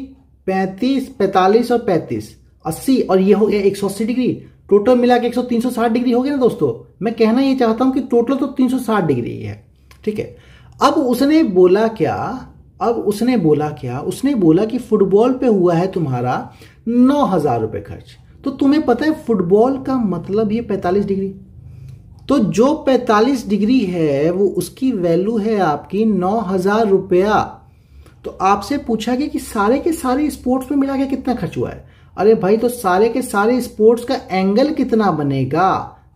35 45 और 35 80 और ये हो गया 180 डिग्री टोटल मिला के एक 360 डिग्री हो गया ना दोस्तों मैं कहना ये चाहता हूं कि टोटल तो तीन डिग्री ही है ठीक है अब उसने बोला क्या अब उसने बोला क्या उसने बोला कि फुटबॉल पे हुआ है तुम्हारा नौ हजार रुपये खर्च तो तुम्हें पता है फुटबॉल का मतलब ये पैंतालीस डिग्री तो जो पैंतालीस डिग्री है वो उसकी वैल्यू है आपकी नौ हजार रुपया तो आपसे पूछा गया कि सारे के सारे स्पोर्ट्स में मिला के कितना खर्च हुआ है अरे भाई तो सारे के सारे स्पोर्ट्स का एंगल कितना बनेगा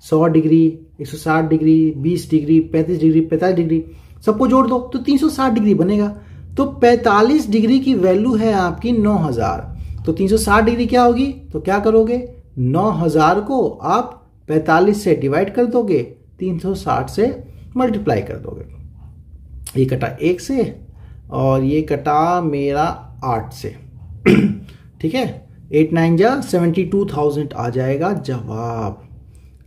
सौ डिग्री एक सौ साठ डिग्री बीस डिग्री पैंतीस डिग्री पैंतालीस डिग्री सबको जोड़ दो तो तीन सौ साठ डिग्री बनेगा तो 45 डिग्री की वैल्यू है आपकी 9000 तो 360 डिग्री क्या होगी तो क्या करोगे 9000 को आप 45 से डिवाइड कर दोगे 360 से मल्टीप्लाई कर दोगे ये कटा एक से और ये कटा मेरा आठ से ठीक है एट नाइन जा सेवेंटी टू थाउजेंड आ जाएगा जवाब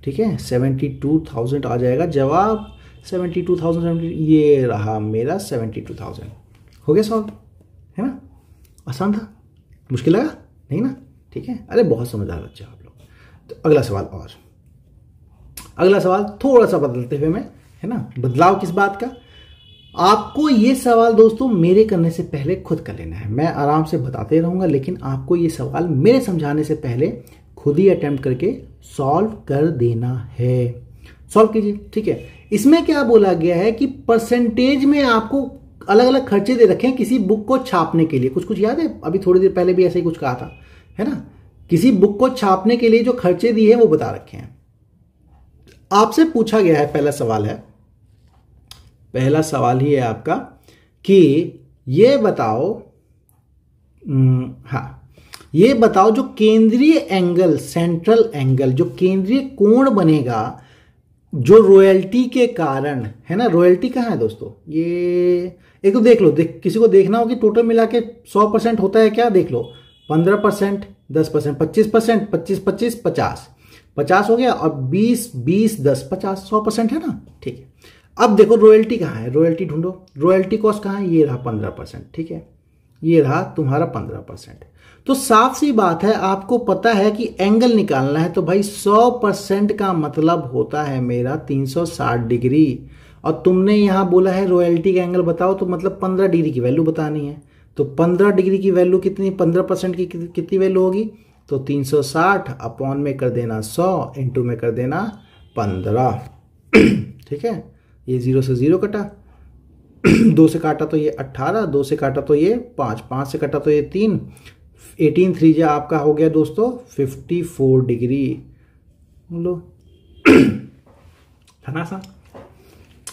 ठीक है सेवेंटी टू थाउजेंड आ जाएगा जवाब सेवेंटी टू थाउजेंड ये रहा मेरा सेवेंटी टू थाउजेंड हो गया सॉल्व है ना आसान था मुश्किल लगा नहीं ना ठीक है अरे बहुत समझदार बच्चे आप लोग तो अगला सवाल और अगला सवाल थोड़ा सा बदलते हुए मैं है ना बदलाव किस बात का आपको ये सवाल दोस्तों मेरे करने से पहले खुद कर लेना है मैं आराम से बताते रहूंगा लेकिन आपको ये सवाल मेरे समझाने से पहले खुद ही अटेम्प्ट करके सॉल्व कर देना है सॉल्व कीजिए ठीक है इसमें क्या बोला गया है कि परसेंटेज में आपको अलग अलग खर्चे दे रखे हैं किसी बुक को छापने के लिए कुछ कुछ याद है अभी थोड़ी देर पहले भी ऐसे ही कुछ कहा था है ना किसी बुक को छापने के लिए जो खर्चे दिए हैं वो बता रखे हैं आपसे पूछा गया है पहला सवाल है पहला सवाल ही है आपका कि ये बताओ हम्म, हाँ ये बताओ जो केंद्रीय एंगल सेंट्रल एंगल जो केंद्रीय कोण बनेगा जो रॉयल्टी के कारण है ना रॉयल्टी कहाँ है दोस्तों ये एक तो देख लो देख किसी को देखना हो कि टोटल मिला के सौ परसेंट होता है क्या देख लो पंद्रह परसेंट दस परसेंट पच्चीस परसेंट पच्चीस पच्चीस पचास पचास हो गया और बीस बीस दस पचास सौ परसेंट है ना ठीक है अब देखो रॉयल्टी कहाँ है रॉयल्टी ढूंढो रॉयल्टी कॉस्ट कहाँ है ये रहा पंद्रह परसेंट ठीक है ये रहा तुम्हारा पंद्रह परसेंट तो साफ सी बात है आपको पता है कि एंगल निकालना है तो भाई 100 परसेंट का मतलब होता है मेरा 360 डिग्री और तुमने यहां बोला है रॉयल्टी का एंगल बताओ तो मतलब 15 डिग्री की वैल्यू बतानी है तो 15 डिग्री की वैल्यू कितनी 15 परसेंट की कितनी वैल्यू होगी तो 360 अपॉन में कर देना 100 इंटू में कर देना 15 [clears throat] ठीक है ये जीरो से जीरो कटा [clears throat] दो से काटा तो ये अट्ठारह दो से काटा तो ये पाँच पाँच से काटा तो ये तीन एटीन थ्री जो आपका हो गया दोस्तों फिफ्टी फोर डिग्री लो है ना सा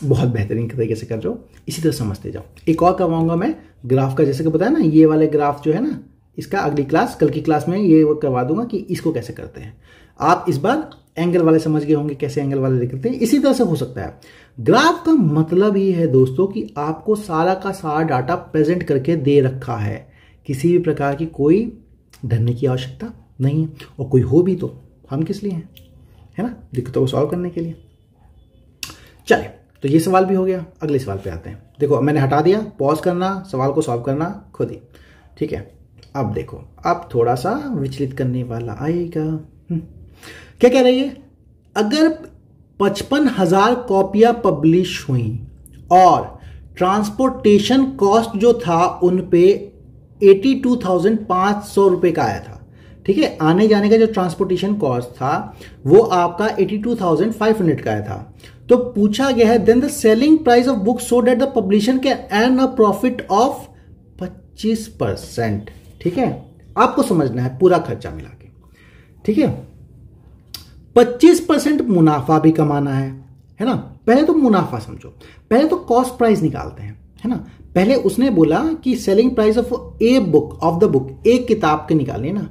बहुत बेहतरीन तरीके से कर रहे हो इसी तरह समझते जाओ एक और करवाऊंगा मैं ग्राफ का जैसे कि बताया ना ये वाले ग्राफ जो है ना इसका अगली क्लास कल की क्लास में ये वो करवा दूंगा कि इसको कैसे करते हैं आप इस बार एंगल वाले समझ गए होंगे कैसे एंगल वाले करते हैं इसी तरह से हो सकता है ग्राफ का मतलब ये है दोस्तों कि आपको सारा का सारा डाटा प्रेजेंट करके दे रखा है किसी भी प्रकार की कोई धरने की आवश्यकता नहीं है और कोई हो भी तो हम किस लिए हैं है ना दिक्कतों को सॉल्व करने के लिए चले तो ये सवाल भी हो गया अगले सवाल पे आते हैं देखो मैंने हटा दिया पॉज करना सवाल को सॉल्व करना खुद ही ठीक है अब देखो अब थोड़ा सा विचलित करने वाला आएगा हम्म। क्या कह रही है अगर पचपन हजार कॉपियां पब्लिश हुई और ट्रांसपोर्टेशन कॉस्ट जो था उन पे एटी टू थाउजेंड पाँच सौ रुपये का आया था ठीक है आने जाने का जो ट्रांसपोर्टेशन कॉस्ट था वो आपका eighty two thousand five hundred का आया था तो पूछा गया है then the selling price of book so that the publication के एन अ प्रॉफिट ऑफ पच्चीस परसेंट ठीक है आपको समझना है पूरा खर्चा मिला के ठीक है पच्चीस परसेंट मुनाफा भी कमाना है है ना पहले तो मुनाफा समझो पहले तो कॉस्ट प्राइस निकालते हैं है ना पहले उसने बोला कि selling price of a book of the book एक किताब के निकाले ना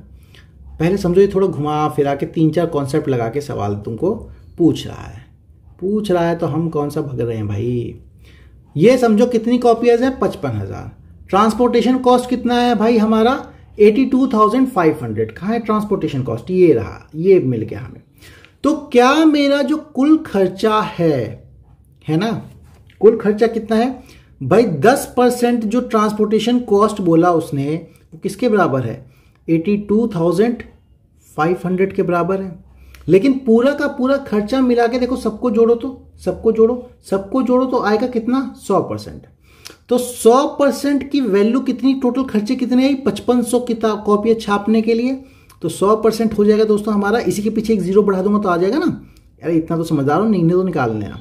पहले समझो ये थोड़ा घुमा फिरा के तीन चार कॉन्सेप्ट लगा के सवाल तुमको पूछ रहा है पूछ रहा है तो हम कौन सा भग रहे हैं भाई ये समझो कितनी कॉपीज है पचपन हज़ार ट्रांसपोर्टेशन कॉस्ट कितना है भाई हमारा eighty two thousand five hundred कहाँ है ट्रांसपोर्टेशन कॉस्ट ये रहा ये मिल गया हमें तो क्या मेरा जो कुल खर्चा है है ना कुल खर्चा कितना है भाई दस परसेंट जो ट्रांसपोर्टेशन कॉस्ट बोला उसने वो किसके बराबर है eighty two thousand five hundred के बराबर है लेकिन पूरा का पूरा खर्चा मिला के देखो सबको जोड़ो तो सबको जोड़ो सबको जोड़ो तो आएगा कितना सौ परसेंट तो 100 परसेंट की वैल्यू कितनी टोटल खर्चे कितने आई पचपन सौ किताब कॉपियाँ छापने के लिए तो 100 परसेंट हो जाएगा दोस्तों हमारा इसी के पीछे एक जीरो बढ़ा दूंगा तो आ जाएगा ना अरे इतना तो समझदार हो नहीं तो निकाल लेना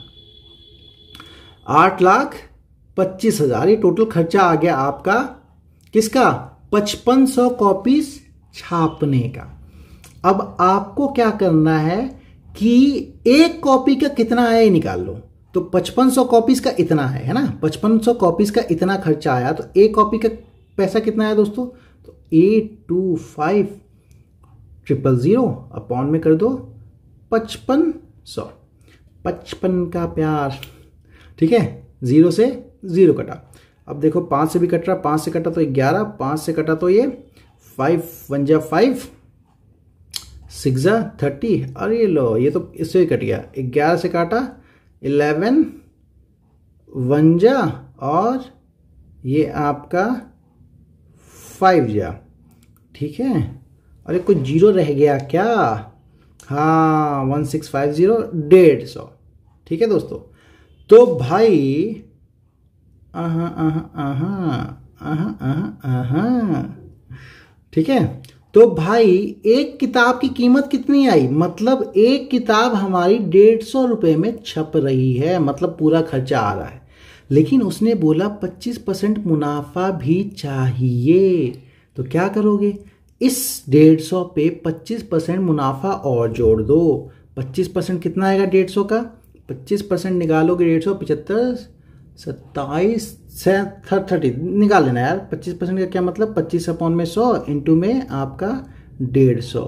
आठ लाख पच्चीस हजार ये टोटल खर्चा आ गया आपका किसका पचपन सौ कॉपीज छापने का अब आपको क्या करना है कि एक कॉपी का कितना आया ये निकाल लो तो पचपन सौ कॉपीज का इतना है है ना पचपन सौ कॉपीज का इतना खर्चा आया तो एक कॉपी का पैसा कितना आया दोस्तों तो eight two five triple zero upon में कर दो पचपन सौ पचपन का प्यार ठीक है ज़ीरो से ज़ीरो कटा अब देखो पाँच से भी कट रहा पाँच से कटा तो ग्यारह पाँच से कटा तो ये फाइव वन जा फाइव सिक्स जा थर्टी अरे लो ये तो इससे कट गया ग्यारह से काटा इलेवन वन जा और ये आपका फाइव जा ठीक है और एक कुछ जीरो रह गया क्या हाँ वन सिक्स फाइव ज़ीरो डेढ़ सौ ठीक है दोस्तों तो भाई ठीक है तो भाई एक किताब की कीमत कितनी आई मतलब एक किताब हमारी डेढ़ सौ रुपये में छप रही है मतलब पूरा खर्चा आ रहा है लेकिन उसने बोला पच्चीस परसेंट मुनाफा भी चाहिए तो क्या करोगे इस डेढ़ सौ पे पच्चीस परसेंट मुनाफा और जोड़ दो पच्चीस परसेंट कितना आएगा डेढ़ सौ का पच्चीस परसेंट निकालोगे डेढ़ सौ पचहत्तर सत्ताईस से थर्टी निकाल लेना यार पच्चीस परसेंट का क्या मतलब पच्चीस अपॉन में सौ इंटू में आपका डेढ़ सौ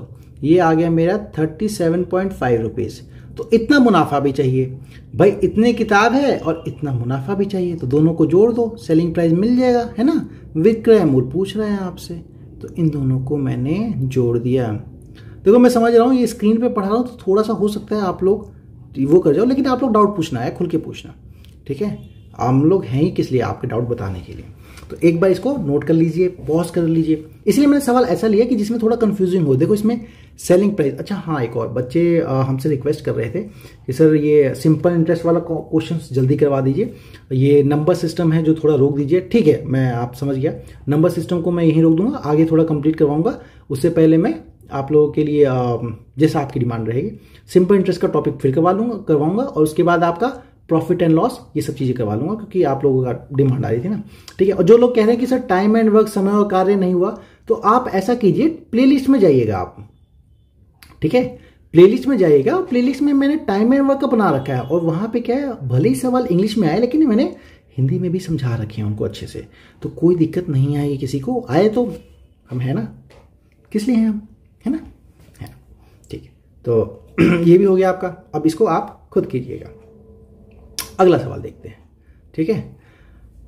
ये आ गया मेरा thirty seven point five rupees तो इतना मुनाफा भी चाहिए भाई इतने किताब है और इतना मुनाफा भी चाहिए तो दोनों को जोड़ दो सेलिंग प्राइस मिल जाएगा है ना विक्रय मूल पूछ रहे हैं आपसे तो इन दोनों को मैंने जोड़ दिया देखो मैं समझ रहा हूँ ये स्क्रीन पे पढ़ा रहा हूँ तो थोड़ा सा हो सकता है आप लोग वो कर जाओ लेकिन आप लोग डाउट पूछना है खुल के पूछना ठीक है हम लोग हैं ही किस लिए आपके डाउट बताने के लिए तो एक बार इसको नोट कर लीजिए पॉज कर लीजिए इसलिए मैंने सवाल ऐसा लिया कि जिसमें थोड़ा कंफ्यूजिंग हो देखो इसमें सेलिंग प्राइस अच्छा हाँ एक और बच्चे हमसे रिक्वेस्ट कर रहे थे कि सर ये सिंपल इंटरेस्ट वाला क्वेश्चन जल्दी करवा दीजिए ये नंबर सिस्टम है जो थोड़ा रोक दीजिए ठीक है मैं आप समझ गया नंबर सिस्टम को मैं यहीं रोक दूंगा आगे थोड़ा कंप्लीट करवाऊंगा उससे पहले मैं आप लोगों के लिए जैसा आपकी डिमांड रहेगी सिंपल इंटरेस्ट का टॉपिक फिर करवा लूंगा करवाऊंगा और उसके बाद आपका प्रॉफिट एंड लॉस ये सब चीज़ें करवा लूंगा क्योंकि आप लोगों का डिमांड आ रही थी ना ठीक है और जो लोग कह रहे हैं कि सर टाइम एंड वर्क समय और कार्य नहीं हुआ तो आप ऐसा कीजिए प्लेलिस्ट में जाइएगा आप ठीक है प्लेलिस्ट में जाइएगा और प्लेलिस्ट में मैंने टाइम एंड वर्क अपना रखा है और वहाँ पे क्या है भले ही सवाल इंग्लिश में आए लेकिन मैंने हिंदी में भी समझा रखे हैं उनको अच्छे से तो कोई दिक्कत नहीं आएगी किसी को आए तो हम है ना किस लिए हैं हम है ना है ठीक है तो [clears throat] ये भी हो गया आपका अब इसको आप खुद कीजिएगा अगला सवाल देखते हैं ठीक है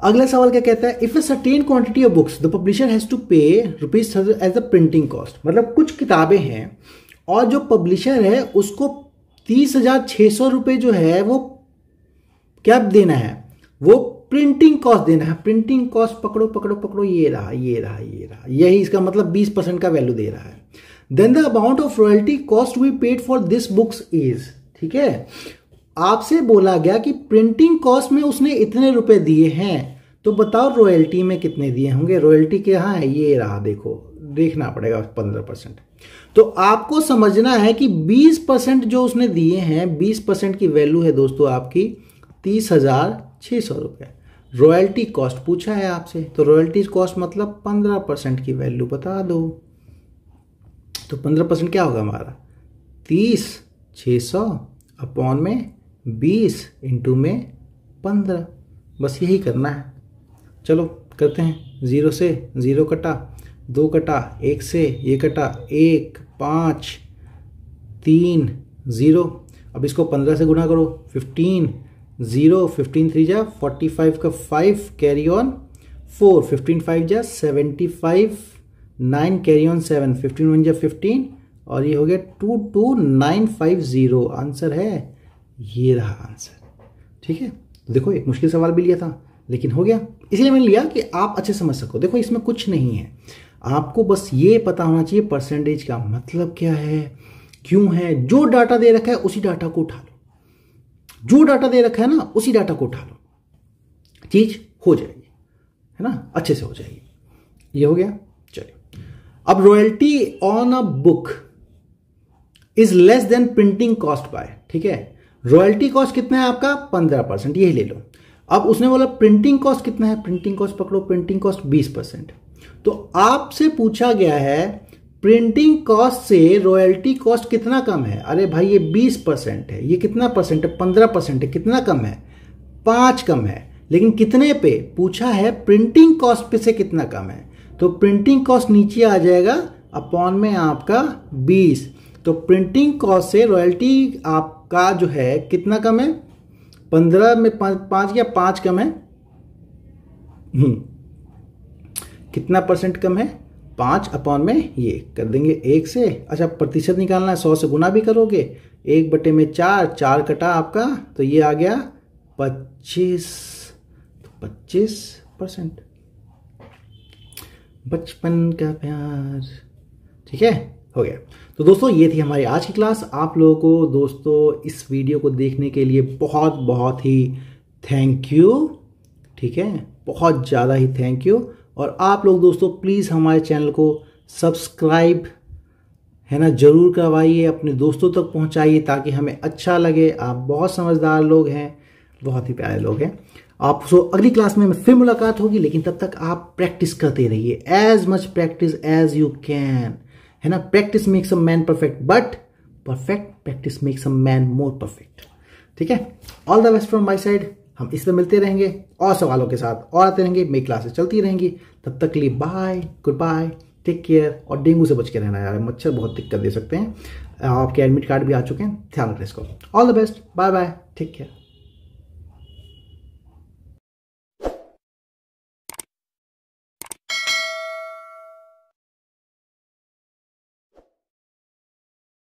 अगला सवाल क्या कहता है if a certain quantity of books the publisher has to pay rupees as a printing cost मतलब कुछ किताबें हैं और जो पब्लिशर है उसको तीस हजार छह सौ रुपये जो है वो क्या देना है वो प्रिंटिंग कॉस्ट देना है प्रिंटिंग कॉस्ट पकड़ो पकड़ो पकड़ो ये रहा ये रहा ये रहा यही इसका मतलब बीस परसेंट का वैल्यू दे रहा है then the amount of royalty cost we paid for this books is ठीक है आपसे बोला गया कि प्रिंटिंग कॉस्ट में उसने इतने रुपए दिए हैं तो बताओ रॉयल्टी में कितने दिए होंगे रॉयल्टी के यहाँ है ये रहा देखो देखना पड़ेगा पंद्रह परसेंट तो आपको समझना है कि बीस परसेंट जो उसने दिए हैं बीस परसेंट की वैल्यू है दोस्तों आपकी तीस हजार छः सौ रुपये रॉयल्टी कॉस्ट पूछा है आपसे तो रॉयल्टी कॉस्ट मतलब पंद्रह परसेंट की वैल्यू बता दो तो पंद्रह परसेंट क्या होगा हमारा तीस छः सौ अपॉन में बीस इंटू में पंद्रह बस यही करना है चलो करते हैं ज़ीरो से ज़ीरो कटा दो कटा एक से ये कटा एक पाँच तीन ज़ीरो अब इसको पंद्रह से गुना करो फिफ्टीन ज़ीरो फिफ्टीन थ्री जा फोर्टी फाइव का five carry on four fifteen five जा seventy five nine carry on seven fifteen one जा फिफ्टीन और ये हो गया two two nine five zero answer है ये रहा आंसर ठीक है तो देखो एक मुश्किल सवाल भी लिया था लेकिन हो गया इसलिए मैंने लिया कि आप अच्छे समझ सको देखो इसमें कुछ नहीं है आपको बस ये पता होना चाहिए परसेंटेज का मतलब क्या है क्यों है जो डाटा दे रखा है उसी डाटा को उठा लो जो डाटा दे रखा है ना उसी डाटा को उठा लो चीज हो जाएगी है ना अच्छे से हो जाएगी ये हो गया चलिए अब royalty on a book is less than printing cost by ठीक है रॉयल्टी कॉस्ट कितना है आपका पंद्रह परसेंट यही ले लो अब उसने बोला प्रिंटिंग कॉस्ट कितना है प्रिंटिंग कॉस्ट पकड़ो प्रिंटिंग कॉस्ट बीस परसेंट तो आपसे पूछा गया है प्रिंटिंग कॉस्ट से रॉयल्टी कॉस्ट कितना कम है अरे भाई ये बीस परसेंट है ये कितना परसेंट है पंद्रह परसेंट है कितना कम है पाँच कम है लेकिन कितने पे पूछा है प्रिंटिंग कॉस्ट पे से कितना कम है तो प्रिंटिंग कॉस्ट नीचे आ जाएगा अपॉन में आपका बीस तो प्रिंटिंग कॉस्ट से रॉयल्टी आप का जो है कितना कम है पंद्रह में पांच या पांच कम है हम्म। कितना परसेंट कम है पांच अपॉन में ये कर देंगे एक से अच्छा प्रतिशत निकालना है सौ से गुना भी करोगे एक बटे में चार चार कटा आपका तो ये आ गया पच्चीस तो पच्चीस परसेंट बचपन का प्यार ठीक है हो गया तो दोस्तों ये थी हमारी आज की क्लास आप लोगों को दोस्तों इस वीडियो को देखने के लिए बहुत बहुत ही थैंक यू ठीक है बहुत ज़्यादा ही थैंक यू और आप लोग दोस्तों प्लीज़ हमारे चैनल को सब्सक्राइब है ना ज़रूर करवाइए अपने दोस्तों तक पहुंचाइए ताकि हमें अच्छा लगे आप बहुत समझदार लोग हैं बहुत ही प्यारे लोग हैं आप सो अगली क्लास में फिर मुलाकात होगी लेकिन तब तक आप प्रैक्टिस करते रहिए as much practice as you can है ना practice makes a man perfect but perfect practice makes a man more perfect ठीक है all the best from my side हम इस पर मिलते रहेंगे और सवालों के साथ और आते रहेंगे मेरी क्लासेस चलती रहेंगी तब तक लिए bye good bye take care और डेंगू से बच के रहना यार मच्छर बहुत दिक्कत दे सकते हैं आपके एडमिट कार्ड भी आ चुके हैं ध्यान रखें इसको all the best bye bye take care